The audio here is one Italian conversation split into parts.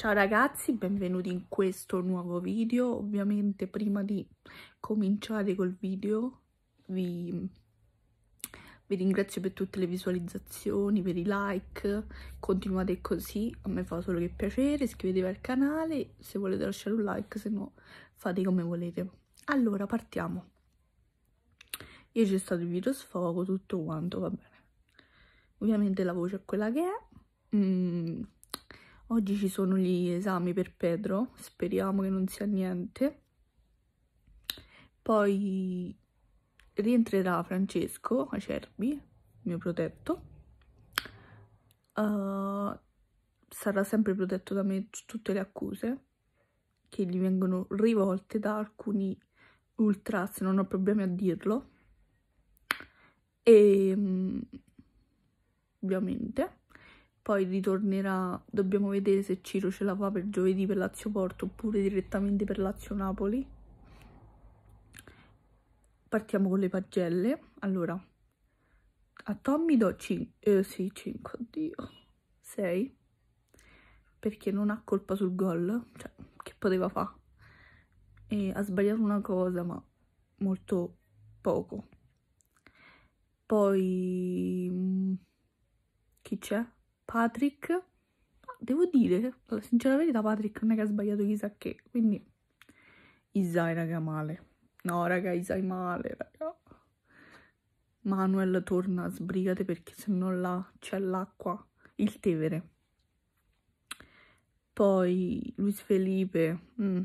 Ciao ragazzi, benvenuti in questo nuovo video. Ovviamente prima di cominciare col video vi, vi, ringrazio per tutte le visualizzazioni, per i like, continuate così, a me fa solo che piacere, iscrivetevi al canale se volete lasciare un like, se no fate come volete. Allora, partiamo. Ieri c'è stato il video sfogo, tutto quanto, va bene. Ovviamente la voce è quella che è. Mm Oggi ci sono gli esami per Pedro, speriamo che non sia niente. Poi rientrerà Francesco Acerbi, mio protetto. Uh, sarà sempre protetto da me tutte le accuse che gli vengono rivolte da alcuni ultra, ultras, non ho problemi a dirlo. E ehm, ovviamente poi ritornerà, dobbiamo vedere se Ciro ce la fa per giovedì per Lazio Porto oppure direttamente per Lazio Napoli. Partiamo con le pagelle. Allora, a Tommy do 5, eh, sì 5, oddio, 6, perché non ha colpa sul gol, cioè che poteva fare? E ha sbagliato una cosa, ma molto poco. Poi mm, chi c'è? Patrick, devo dire, sincera verità, Patrick non è che ha sbagliato chissà che, quindi Isai, raga, male. No, raga, Isai male, raga. Manuel, torna, sbrigate perché se no là c'è l'acqua, il Tevere. Poi Luis Felipe, mm.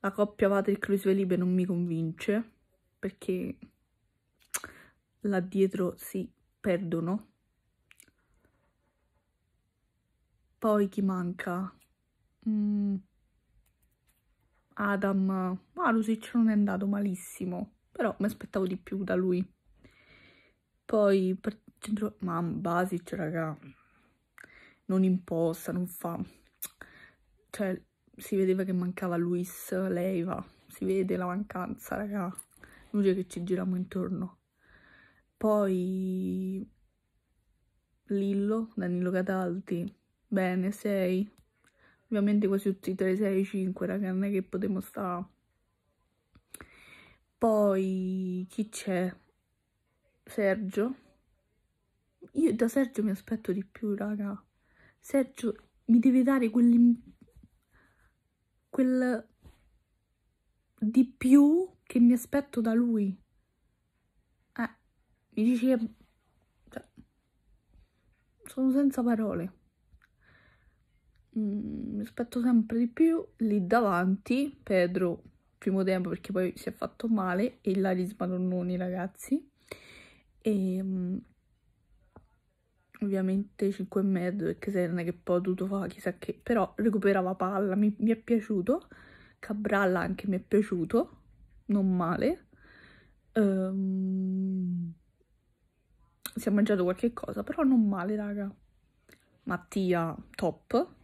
la coppia Patrick-Luis Felipe non mi convince perché là dietro si perdono Poi chi manca? Mm. Adam, ah, Lusic non è andato malissimo, però mi aspettavo di più da lui. Poi per centro... Ma Basic, raga, non imposta, non fa... Cioè, si vedeva che mancava Luis Leiva, si vede la mancanza, raga. Luce che ci giriamo intorno. Poi Lillo, Danilo Cataldi, bene, 6. Ovviamente quasi tutti i 3, 6, 5, raga, non è che potremmo stare. Poi chi c'è? Sergio. Io da Sergio mi aspetto di più, raga. Sergio mi deve dare quel... quel di più che mi aspetto da lui. Eh, mi dici che... Cioè, sono senza parole mi mm, aspetto sempre di più lì davanti Pedro primo tempo perché poi si è fatto male e Laris Madonnoni ragazzi e ehm, ovviamente 5 e mezzo perché se non è che poi ho dovuto fare chissà che però recuperava palla mi, mi è piaciuto Cabralla anche mi è piaciuto non male um, si è mangiato qualche cosa però non male raga Mattia top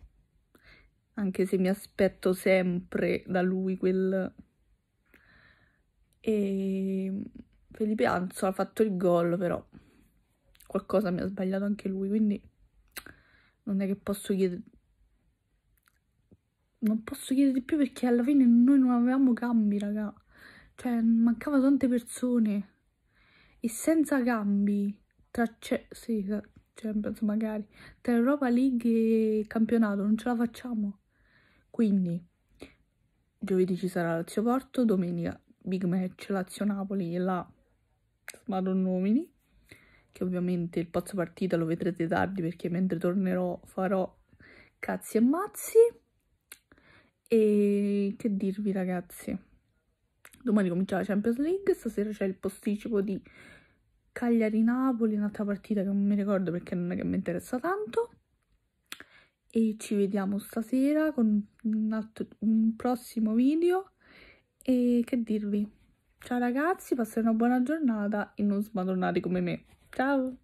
anche se mi aspetto sempre da lui quel... E Felipe Anzo ha fatto il gol, però qualcosa mi ha sbagliato anche lui, quindi non è che posso chiedere... Non posso chiedere di più perché alla fine noi non avevamo cambi, raga. Cioè, mancavano tante persone. E senza cambi, tra... Sì, cioè, penso magari, tra Europa League e campionato, non ce la facciamo. Quindi giovedì ci sarà Lazio Porto, domenica big match Lazio Napoli e la Madonnomini, che ovviamente il pozzo partita lo vedrete tardi perché mentre tornerò farò cazzi e mazzi. E che dirvi ragazzi? Domani comincia la Champions League, stasera c'è il posticipo di Cagliari-Napoli, un'altra partita che non mi ricordo perché non è che mi interessa tanto e ci vediamo stasera con un, altro, un prossimo video e che dirvi ciao ragazzi passate una buona giornata e non smadronate come me ciao